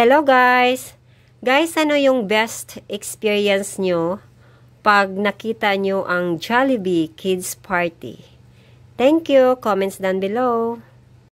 Hello guys! Guys, ano yung best experience nyo pag nakita nyo ang Jollibee Kids Party? Thank you! Comments down below!